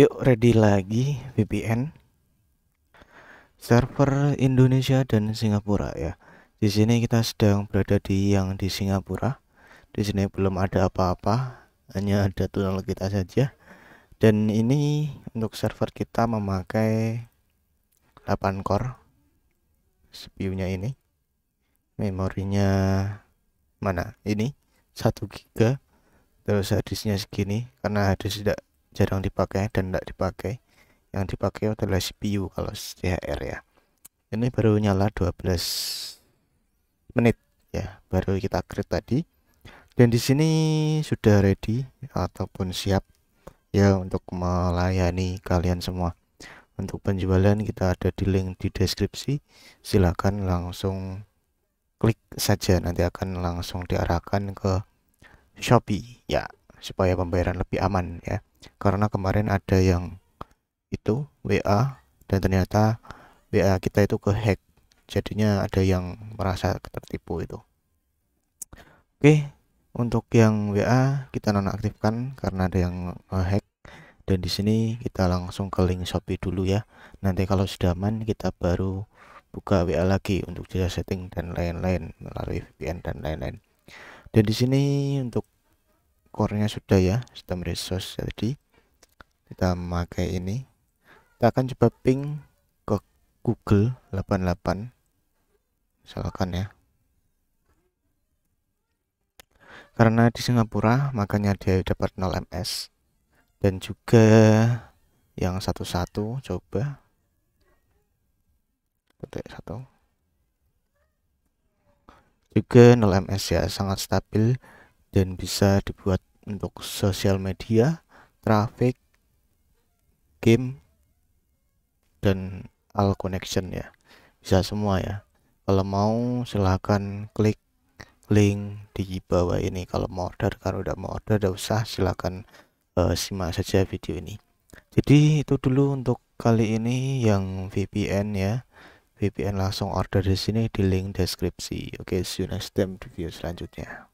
Yuk ready lagi VPN server Indonesia dan Singapura ya. Di sini kita sedang berada di yang di Singapura. Di sini belum ada apa-apa, hanya ada tunnel kita saja. Dan ini untuk server kita memakai 8 core CPU-nya ini. Memorinya mana? Ini 1 giga. Terus hadisnya segini karena hadis tidak jarang dipakai dan tidak dipakai yang dipakai adalah CPU kalau CHR ya ini baru nyala 12 menit ya baru kita create tadi dan di sini sudah ready ataupun siap ya untuk melayani kalian semua untuk penjualan kita ada di link di deskripsi silahkan langsung klik saja nanti akan langsung diarahkan ke Shopee ya supaya pembayaran lebih aman ya karena kemarin ada yang itu WA dan ternyata WA kita itu ke hack jadinya ada yang merasa tertipu itu oke untuk yang WA kita nonaktifkan karena ada yang hack dan di sini kita langsung ke link Shopee dulu ya nanti kalau sudah aman kita baru buka WA lagi untuk jasa setting dan lain-lain melalui VPN dan lain-lain dan di sini untuk core-nya sudah ya sistem resource jadi ya kita memakai ini kita akan coba ping ke Google 88 misalkan ya karena di Singapura makanya dia dapat 0 ms dan juga yang satu-satu coba petik satu juga 0 ms ya sangat stabil dan bisa dibuat untuk sosial media, traffic, game, dan all connection ya. Bisa semua ya. Kalau mau silahkan klik link di bawah ini kalau mau order. Kalau udah mau order udah usah silahkan uh, simak saja video ini. Jadi itu dulu untuk kali ini yang VPN ya. VPN langsung order di sini di link deskripsi. Oke, see you next time di video selanjutnya.